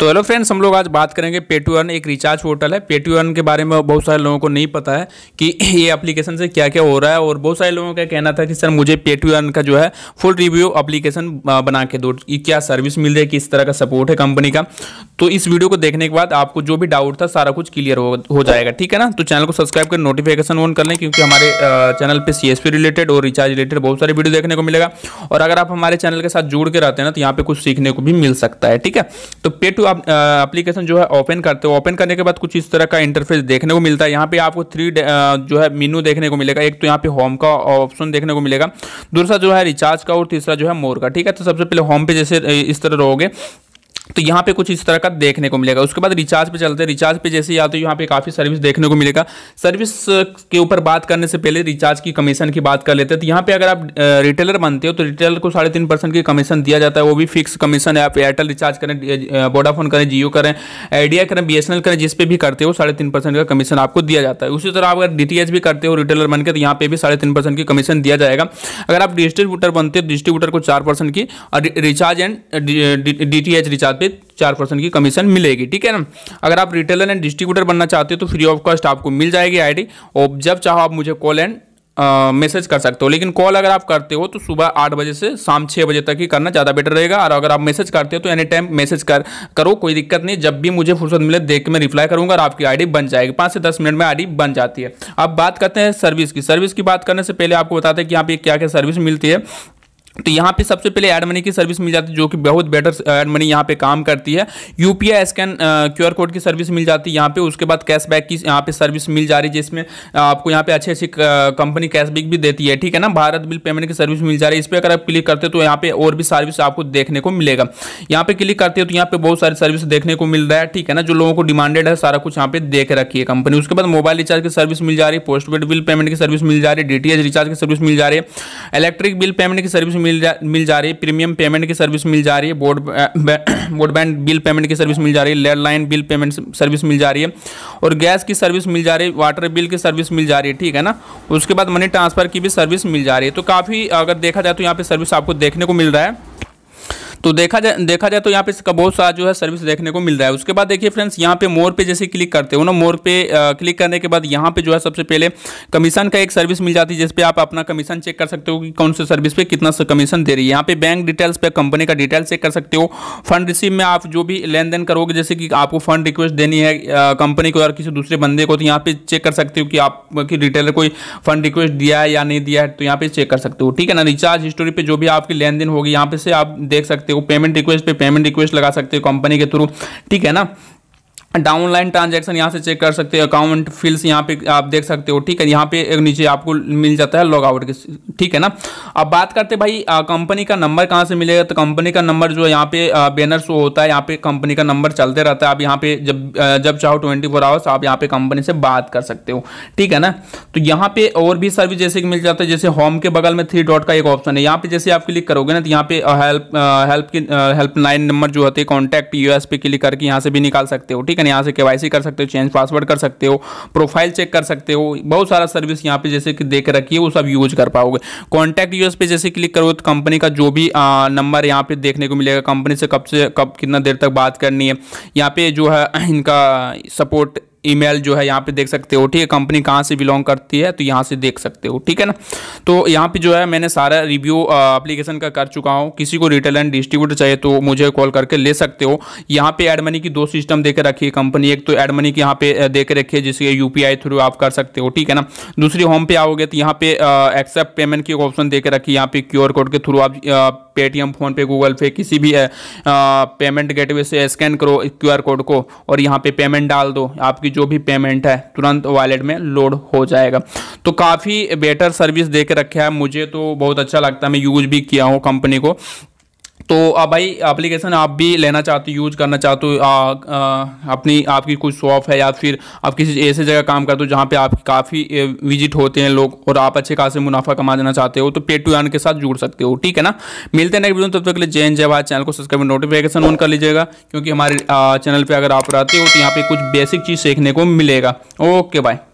तो hello friends हम लोग आज बात करेंगे पे टू एक रिचार्ज पोर्टल है पे टू के बारे में बहुत सारे लोगों को नहीं पता है कि ये एप्लीकेशन से क्या क्या हो रहा है और बहुत सारे लोगों का कहना था कि सर मुझे पे टू का जो है फुल रिव्यू एप्लीकेशन बना के दो कि क्या सर्विस मिल रही है किस तरह का सपोर्ट है कंपनी का तो इस वीडियो को देखने के बाद आपको जो भी डाउट था सारा कुछ क्लियर हो, हो जाएगा ठीक है ना तो चैनल को सब्सक्राइब कर नोटिफिकेशन ऑन कर लें क्योंकि हमारे चैनल पर सी रिलेटेड और रिचार्ज रिलेटेड बहुत सारे वीडियो देखने को मिलेगा और अगर आप हमारे चैनल के साथ जुड़ के रहते हैं ना तो यहाँ पर कुछ सीखने को भी मिल सकता है ठीक है तो पे आप एप्लीकेशन जो है ओपन करते हो ओपन करने के बाद कुछ इस तरह का इंटरफेस देखने को मिलता है यहाँ पे आपको थ्री जो है मीनू देखने को मिलेगा एक तो यहाँ पे होम का ऑप्शन देखने को मिलेगा दूसरा जो है रिचार्ज का और तीसरा जो है मोर का ठीक है तो सबसे पहले होम पे जैसे इस तरह रहोगे तो यहाँ पे कुछ इस तरह का देखने को मिलेगा उसके बाद रिचार्ज पे चलते हैं रिचार्ज पे जैसे ही आते हैं यहाँ पे काफ़ी सर्विस देखने को मिलेगा सर्विस के ऊपर बात करने से पहले रिचार्ज की कमीशन की बात कर लेते हैं तो यहाँ पे अगर आप रिटेलर बनते हो तो रिटेलर को साढ़े तीन परसेंट की कमीशन दिया जाता है वो भी फिक्स कमीशन है आप एयरटेल रिचार्ज करें वोडाफोन करें जियो करें आइडिया करें बी करें जिस पे भी करते हो साढ़े तीन परसेंट का कमीशन आपको दिया जाता है उसी तरह आप अगर डी भी करते हो रिटेलर बन के तो यहाँ पे भी साढ़े तीन परसेंट की कमीशन दिया जाएगा अगर आप डिस्ट्रीब्यूटर बनते हो डिस्ट्रीब्यूटर को चार परसेंट की रिचार्ज एंड डी रिचार्ज पे चार परसेंट की कमीशन मिलेगी ठीक है ना अगर आप रिटेलर एंड डिस्ट्रीब्यूटर बनना चाहते हो तो फ्री ऑफ कॉस्ट आपको मिल जाएगी आईडी और जब चाहो आप मुझे कॉल एंड मैसेज कर सकते हो लेकिन कॉल अगर आप करते हो तो सुबह आठ बजे से शाम छः बजे तक ही करना ज़्यादा बेटर रहेगा और अगर आप मैसेज करते हो तो एनी टाइम मैसेज कर करो कोई दिक्कत नहीं जब भी मुझे फुर्सत मिले देख के मैं रिप्लाई करूंगा और आपकी आईडी बन जाएगी पाँच से दस मिनट में आईडी बन जाती है अब बात करते हैं सर्विस की सर्विस की बात करने से पहले आपको बताते हैं कि यहाँ पे क्या क्या सर्विस मिलती है तो यहाँ पे सबसे पहले एड मनी की सर्विस मिल जाती है जो कि बहुत बेटर एड मनी यहाँ पे काम करती है U P I scan R code की सर्विस मिल जाती है यहाँ पे उसके बाद कैशबैक की यहाँ पे सर्विस मिल जा रही है जिसमें आपको यहाँ पे अच्छी अच्छी कंपनी कैशबैक भी देती है ठीक है ना भारत बिल पेमेंट की सर्विस मिल जा रही है इस पर अगर आप क्लिक करते हो तो यहाँ पे और भी सर्विस आपको देखने को मिलेगा यहाँ पे क्लिक करते हो तो यहाँ पे बहुत सारी सर्विस देखने को मिल रहा है ठीक है ना जो लोगों को डिमांडेड है सारा कुछ यहाँ पे देख रखी है कंपनी उसके बाद मोबाइल रिचार्ज की सर्विस मिल जा रही है पोस्ट बिल पेमेंट की सर्विस मिल जा रही है एच रिचार्ज की सर्विस मिल जा रही है इलेक्ट्रिक बिल पेमेंट की सर्विस मिल जा मिल जा रही है प्रीमियम पेमेंट की सर्विस मिल जा रही है बोर्ड ब्रॉडबैंड बिल पेमेंट की सर्विस मिल जा रही है लैंडलाइन बिल पेमेंट सर्विस मिल जा रही है और गैस की सर्विस मिल जा रही है वाटर बिल की सर्विस मिल जा रही है ठीक है ना उसके बाद मनी ट्रांसफ़र की भी सर्विस मिल जा रही है तो काफ़ी अगर देखा जाए तो यहाँ पर सर्विस आपको देखने को मिल रहा है तो देखा जाए देखा जाए तो यहाँ पे इसका बहुत सारा जो है सर्विस देखने को मिल रहा है उसके बाद देखिए फ्रेंड्स यहाँ पे मोर पे जैसे क्लिक करते हो ना मोर पे आ, क्लिक करने के बाद यहाँ पे जो है सबसे पहले कमीशन का एक सर्विस मिल जाती है जिसपे आप अपना कमीशन चेक कर सकते हो कि कौन से सर्विस पे कितना कमीशन दे रही है यहाँ पे बैंक डिटेल्स पे कंपनी का डिटेल चेक कर सकते हो फंड रिसीव में आप जो भी लेन देन करोगे जैसे कि आपको फंड रिक्वेस्ट देनी है कंपनी को या किसी दूसरे बंदे को तो यहाँ पे चेक कर सकते हो कि आपकी डिटेलर कोई फंड रिक्वेस्ट दिया है या नहीं दिया है तो यहाँ पे चेक कर सकते हो ठीक है ना रिचार्ज हिस्टोरी पे जो भी आपकी लेन देन होगी यहाँ पे से आप देख सकते हो हो पेमेंट रिक्वेस्ट पे पेमेंट रिक्वेस्ट लगा सकते हो कंपनी के थ्रू ठीक है ना डाउनलाइन ट्रांजैक्शन यहाँ से चेक कर सकते हो अकाउंट फील्स यहाँ पे आप देख सकते हो ठीक है यहाँ पे एक नीचे आपको मिल जाता है लॉग आउट के ठीक है ना अब बात करते भाई कंपनी का नंबर कहाँ से मिलेगा तो कंपनी का नंबर जो है यहाँ पे बैनर शो होता है यहाँ पे कंपनी का नंबर चलते रहता है आप यहाँ पे जब जब चाहो ट्वेंटी फोर आवर्स आप यहाँ पे कंपनी से बात कर सकते हो ठीक है ना तो यहाँ पे और भी सर्विस जैसे कि मिल जाता है जैसे होम के बगल में थ्री डॉट का एक ऑप्शन है यहाँ पे जैसे आप क्लिक करोगे ना तो यहाँ पे हेल्प हेल्प की हेल्पलाइन नंबर जो होते हैं कॉन्टैक्ट यू पे क्लिक करके यहाँ से भी निकाल सकते हो ठीक ठीक है यहाँ से के कर सकते हो चेंज पासवर्ड कर सकते हो प्रोफाइल चेक कर सकते हो बहुत सारा सर्विस यहाँ पे जैसे कि देख रखी है वो सब यूज कर पाओगे कॉन्टैक्ट यूज पे जैसे क्लिक करोगे तो कंपनी का जो भी नंबर यहाँ पे देखने को मिलेगा कंपनी से कब से कब कितना देर तक बात करनी है यहाँ पे जो है इनका सपोर्ट ईमेल जो है यहाँ पे देख सकते हो ठीक है कंपनी कहाँ से बिलोंग करती है तो यहाँ से देख सकते हो ठीक है ना तो यहाँ पे जो है मैंने सारा रिव्यू एप्लीकेशन का कर चुका हूँ किसी को रिटेल एंड डिस्ट्रीब्यूटर चाहिए तो मुझे कॉल करके ले सकते हो यहाँ पे एड मनी की दो सिस्टम देकर रखी है कंपनी एक तो एड मनी की यहाँ पे देकर रखी है जिसके यू थ्रू आप कर सकते हो ठीक है ना दूसरी होम पे आओगे तो यहाँ पे एक्सेप्ट पेमेंट की ऑप्शन देकर रखी है यहाँ पे क्यू कोड के थ्रू आप पेटीएम फ़ोनपे गूगल पे किसी भी पेमेंट गेटवे से स्कैन करो क्यूआर कोड को और यहाँ पे पेमेंट डाल दो आपकी जो भी पेमेंट है तुरंत वॉलेट में लोड हो जाएगा तो काफ़ी बेटर सर्विस दे के रखा है मुझे तो बहुत अच्छा लगता है मैं यूज़ भी किया हूँ कंपनी को तो आ भाई एप्लीकेशन आप भी लेना चाहते हो यूज करना चाहते हो अपनी आपकी कोई शॉप है या फिर आप किसी ऐसे जगह काम करते हो जहाँ पे आप काफ़ी विजिट होते हैं लोग और आप अच्छे खासे मुनाफा कमा देना चाहते हो तो पे टू अर्न के साथ जुड़ सकते हो ठीक है ना मिलते हैं नेक्स्ट वीडियो तब तक के लिए जैन जय भाई चैनल को सब्सक्राइब नोटिफिकेशन ऑन कर लीजिएगा क्योंकि हमारे चैनल पर अगर आप रहते हो तो यहाँ पर कुछ बेसिक चीज़ सीखने को मिलेगा ओके बाय